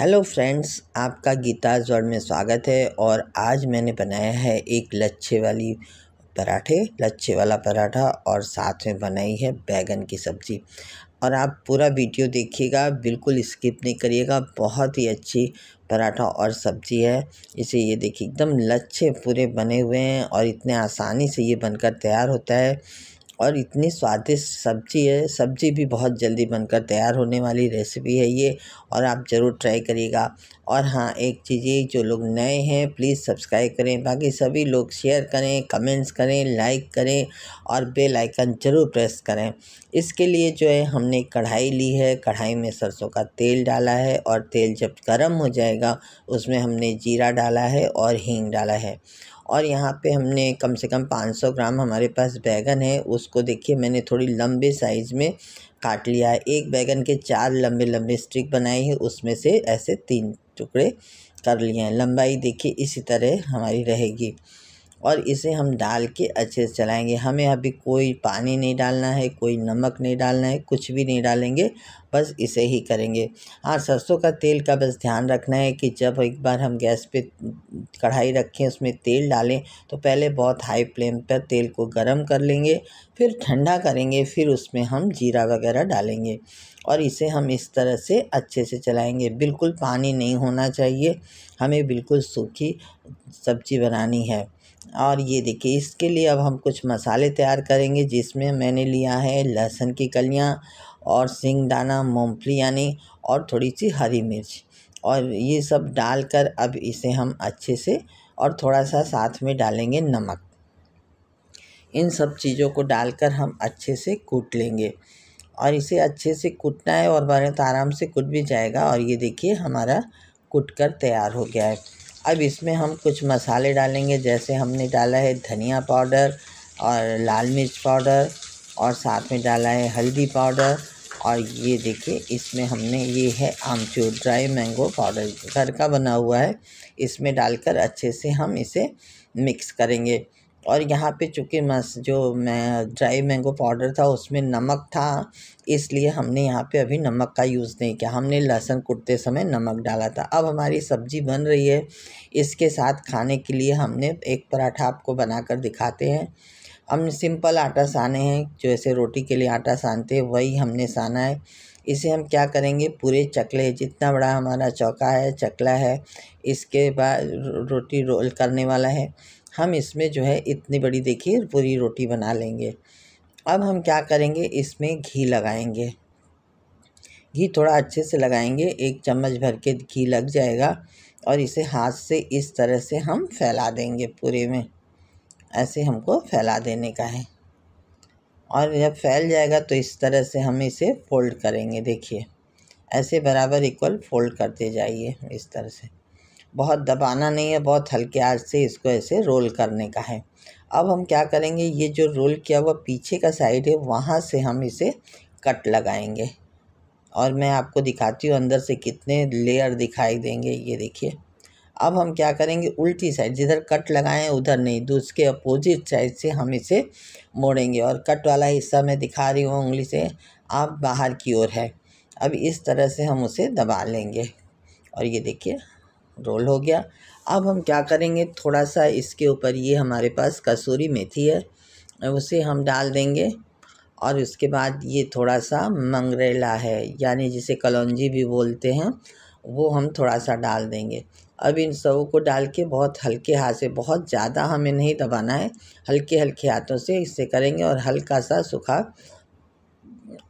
Hello friends आपका Gita word में स्वागत है और आज मैंने बनाया है एक लच्छे वाली पराठे लच्छे वाला पराठा और साथ में बनाई है बैगन की सब्ज़ी और आप पूरा वीडियो देखिएगा बिल्कुल स्किप नहीं करिएगा बहुत ही अच्छी पराठा और सब्ज़ी है इसे ये देखिए एकदम लच्छे पूरे बने हुए हैं और इतने आसानी से ये बनकर तैयार होता है और इतनी स्वादिष्ट सब्ज़ी है सब्ज़ी भी बहुत जल्दी बनकर तैयार होने वाली रेसिपी है ये और आप ज़रूर ट्राई करिएगा और हाँ एक चीज़ ये जो लोग नए हैं प्लीज़ सब्सक्राइब करें बाकी सभी लोग शेयर करें कमेंट्स करें लाइक करें और बेल आइकन ज़रूर प्रेस करें इसके लिए जो है हमने कढ़ाई ली है कढ़ाई में सरसों का तेल डाला है और तेल जब गर्म हो जाएगा उसमें हमने जीरा डाला है और हींग डाला है और यहाँ पे हमने कम से कम पाँच सौ ग्राम हमारे पास बैगन है उसको देखिए मैंने थोड़ी लंबे साइज़ में काट लिया है एक बैगन के चार लंबे लंबे स्टिक बनाए हैं उसमें से ऐसे तीन टुकड़े कर लिए हैं लंबाई देखिए इसी तरह हमारी रहेगी और इसे हम डाल के अच्छे से चलाएँगे हमें अभी कोई पानी नहीं डालना है कोई नमक नहीं डालना है कुछ भी नहीं डालेंगे बस इसे ही करेंगे हाँ सरसों का तेल का बस ध्यान रखना है कि जब एक बार हम गैस पे कढ़ाई रखें उसमें तेल डालें तो पहले बहुत हाई फ्लेम पर तेल को गर्म कर लेंगे फिर ठंडा करेंगे फिर उसमें हम जीरा वगैरह डालेंगे और इसे हम इस तरह से अच्छे से चलाएंगे बिल्कुल पानी नहीं होना चाहिए हमें बिल्कुल सूखी सब्जी बनानी है और ये देखिए इसके लिए अब हम कुछ मसाले तैयार करेंगे जिसमें मैंने लिया है लहसुन की कलियाँ और सिंग दाना मूंगफली यानी और थोड़ी सी हरी मिर्च और ये सब डालकर अब इसे हम अच्छे से और थोड़ा सा साथ में डालेंगे नमक इन सब चीज़ों को डालकर हम अच्छे से कूट लेंगे और इसे अच्छे से कूटना है और बारे तो आराम से कूट भी जाएगा और ये देखिए हमारा कूट कर तैयार हो गया है अब इसमें हम कुछ मसाले डालेंगे जैसे हमने डाला है धनिया पाउडर और लाल मिर्च पाउडर और साथ में डाला है हल्दी पाउडर और ये देखिए इसमें हमने ये है आमचूर ड्राई मैंगो पाउडर घर का बना हुआ है इसमें डालकर अच्छे से हम इसे मिक्स करेंगे और यहाँ पे चूँकि मस जो मैं ड्राई मैंगो पाउडर था उसमें नमक था इसलिए हमने यहाँ पे अभी नमक का यूज़ नहीं किया हमने लहसुन कूटते समय नमक डाला था अब हमारी सब्जी बन रही है इसके साथ खाने के लिए हमने एक पराठा आपको बनाकर दिखाते हैं हम सिंपल आटा साने हैं जैसे रोटी के लिए आटा सानते हैं वही हमने साना है इसे हम क्या करेंगे पूरे चकले जितना बड़ा हमारा चौका है चकला है इसके बाद रोटी रोल करने वाला है हम इसमें जो है इतनी बड़ी देखिए पूरी रोटी बना लेंगे अब हम क्या करेंगे इसमें घी लगाएंगे घी थोड़ा अच्छे से लगाएंगे एक चम्मच भर के घी लग जाएगा और इसे हाथ से इस तरह से हम फैला देंगे पूरे में ऐसे हमको फैला देने का है और जब फैल जाएगा तो इस तरह से हम इसे फोल्ड करेंगे देखिए ऐसे बराबर इक्वल फोल्ड करते जाइए इस तरह से बहुत दबाना नहीं है बहुत हल्के आज से इसको ऐसे रोल करने का है अब हम क्या करेंगे ये जो रोल किया हुआ पीछे का साइड है वहाँ से हम इसे कट लगाएंगे और मैं आपको दिखाती हूँ अंदर से कितने लेयर दिखाई देंगे ये देखिए अब हम क्या करेंगे उल्टी साइड जिधर कट लगाएं उधर नहीं दूसरे तो अपोजिट साइड से हम इसे मोड़ेंगे और कट वाला हिस्सा मैं दिखा रही हूँ उंगली से आप बाहर की ओर है अब इस तरह से हम उसे दबा लेंगे और ये देखिए रोल हो गया अब हम क्या करेंगे थोड़ा सा इसके ऊपर ये हमारे पास कसूरी मेथी है उसे हम डाल देंगे और उसके बाद ये थोड़ा सा मंगरेला है यानी जिसे कलौजी भी बोलते हैं वो हम थोड़ा सा डाल देंगे अब इन सब को डाल के बहुत हल्के हाथ से बहुत ज़्यादा हमें नहीं दबाना है हल्के हल्के हाथों से इससे करेंगे और हल्का सा सूखा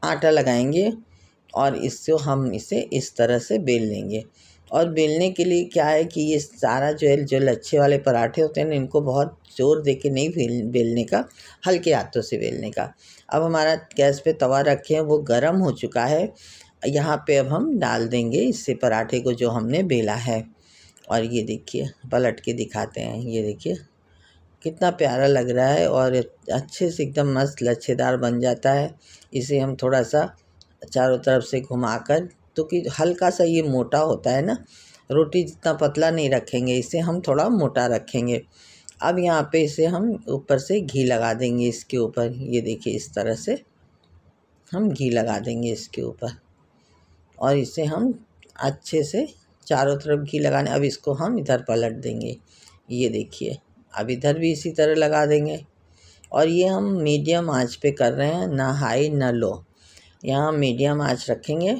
आटा लगाएंगे और इससे हम इसे इस तरह से बेल लेंगे और बेलने के लिए क्या है कि ये सारा जो है जो लच्छे वाले पराठे होते हैं ना इनको बहुत ज़ोर दे के नहीं बेल बेलने का हल्के हाथों से बेलने का अब हमारा गैस पे तवा रखे हैं वो गर्म हो चुका है यहाँ पे अब हम डाल देंगे इससे पराठे को जो हमने बेला है और ये देखिए पलट के दिखाते हैं ये देखिए कितना प्यारा लग रहा है और अच्छे से एकदम मस्त लच्छेदार बन जाता है इसे हम थोड़ा सा चारों तरफ से घुमाकर तो कि हल्का सा ये मोटा होता है ना रोटी जितना पतला नहीं रखेंगे इसे हम थोड़ा मोटा रखेंगे अब यहाँ पे इसे हम ऊपर से घी लगा देंगे इसके ऊपर ये देखिए इस तरह से हम घी लगा देंगे इसके ऊपर और इसे हम अच्छे से चारों तरफ घी लगाने अब इसको हम इधर पलट देंगे ये देखिए अब इधर भी इसी तरह लगा देंगे और ये हम मीडियम आंच पे कर रहे हैं ना हाई ना लो यहाँ मीडियम आंच रखेंगे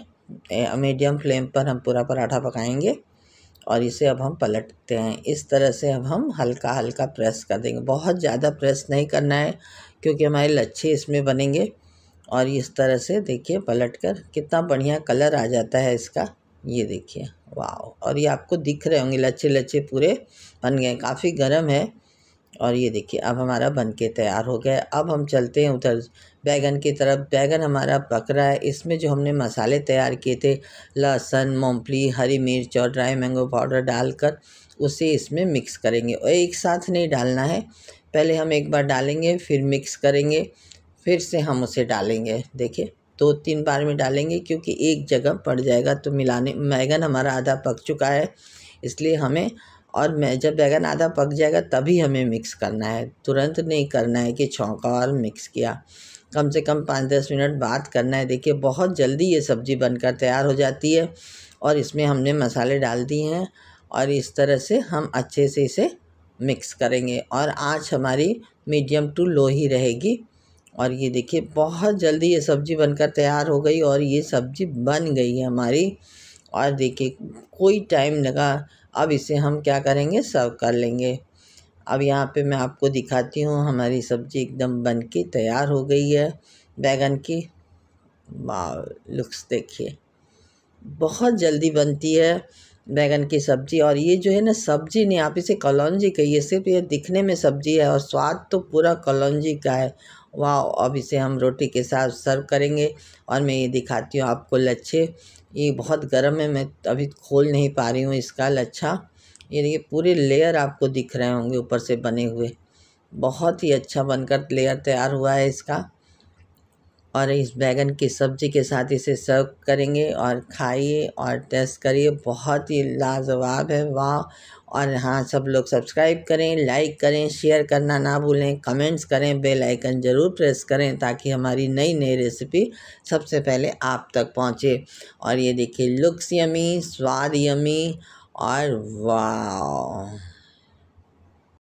मीडियम फ्लेम पर हम पूरा पराठा पकाएंगे और इसे अब हम पलटते हैं इस तरह से अब हम हल्का हल्का प्रेस कर देंगे बहुत ज़्यादा प्रेस नहीं करना है क्योंकि हमारे लच्छे इसमें बनेंगे और इस तरह से देखिए पलट कर कितना बढ़िया कलर आ जाता है इसका ये देखिए वाह और ये आपको दिख रहे होंगे लच्छे लच्छे पूरे बन गए काफ़ी गर्म है और ये देखिए अब हमारा बन के तैयार हो गया अब हम चलते हैं उधर बैंगन की तरफ बैगन हमारा पक रहा है इसमें जो हमने मसाले तैयार किए थे लहसुन मूँगफली हरी मिर्च और ड्राई मैंगो पाउडर डालकर उसे इसमें मिक्स करेंगे और एक साथ नहीं डालना है पहले हम एक बार डालेंगे फिर मिक्स करेंगे फिर से हम उसे डालेंगे देखिए दो तीन बार में डालेंगे क्योंकि एक जगह पड़ जाएगा तो मिलाने बैगन हमारा आधा पक चुका है इसलिए हमें और मैं जब बैगन आधा पक जाएगा तभी हमें मिक्स करना है तुरंत नहीं करना है कि छौंका और मिक्स किया कम से कम पाँच दस मिनट बात करना है देखिए बहुत जल्दी ये सब्ज़ी बनकर तैयार हो जाती है और इसमें हमने मसाले डाल दिए हैं और इस तरह से हम अच्छे से इसे मिक्स करेंगे और आँच हमारी मीडियम टू लो ही रहेगी और ये देखिए बहुत जल्दी ये सब्ज़ी बनकर तैयार हो गई और ये सब्ज़ी बन गई है हमारी और देखिए कोई टाइम लगा अब इसे हम क्या करेंगे सर्व कर लेंगे अब यहाँ पे मैं आपको दिखाती हूँ हमारी सब्जी एकदम बन के तैयार हो गई है बैगन की वाह लुक्स देखिए बहुत जल्दी बनती है बैगन की सब्ज़ी और ये जो है ना सब्ज़ी नहीं आप इसे कलौजी कहिए सिर्फ ये दिखने में सब्ज़ी है और स्वाद तो पूरा कलौजी का है वाह अब इसे हम रोटी के साथ सर्व करेंगे और मैं ये दिखाती हूँ आपको लच्छे ये बहुत गर्म है मैं अभी खोल नहीं पा रही हूँ इसका लच्छा ये देखिए पूरे लेयर आपको दिख रहे होंगे ऊपर से बने हुए बहुत ही अच्छा बनकर लेयर तैयार हुआ है इसका और इस बैगन की सब्ज़ी के साथ इसे सर्व करेंगे और खाइए और टेस्ट करिए बहुत ही लाजवाब है वाह और हाँ सब लोग सब्सक्राइब करें लाइक करें शेयर करना ना भूलें कमेंट्स करें बेल आइकन ज़रूर प्रेस करें ताकि हमारी नई नई रेसिपी सबसे पहले आप तक पहुँचे और ये देखिए लुक्स यमी स्वाद यमी I wow.